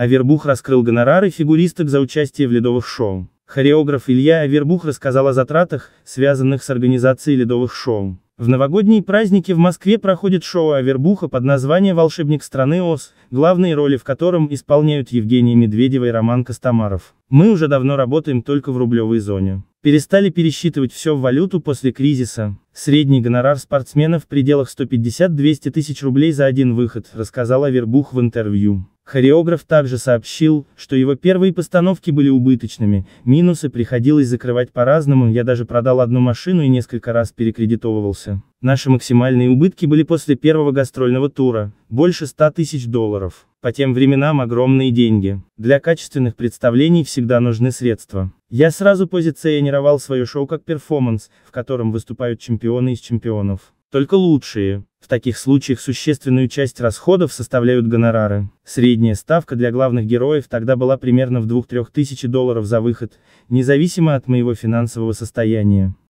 Авербух раскрыл гонорары фигуристок за участие в ледовых шоу. Хореограф Илья Авербух рассказал о затратах, связанных с организацией ледовых шоу. В новогодние праздники в Москве проходит шоу Авербуха под названием «Волшебник страны ОС», главные роли в котором исполняют Евгения Медведева и Роман Костомаров. Мы уже давно работаем только в рублевой зоне. Перестали пересчитывать все в валюту после кризиса. Средний гонорар спортсмена в пределах 150-200 тысяч рублей за один выход, рассказал Авербух в интервью. Хореограф также сообщил, что его первые постановки были убыточными, минусы приходилось закрывать по-разному, я даже продал одну машину и несколько раз перекредитовывался. Наши максимальные убытки были после первого гастрольного тура, больше 100 тысяч долларов. По тем временам огромные деньги. Для качественных представлений всегда нужны средства. Я сразу позиционировал свое шоу как перформанс, в котором выступают чемпионы из чемпионов только лучшие. В таких случаях существенную часть расходов составляют гонорары. Средняя ставка для главных героев тогда была примерно в 2-3 тысячи долларов за выход, независимо от моего финансового состояния.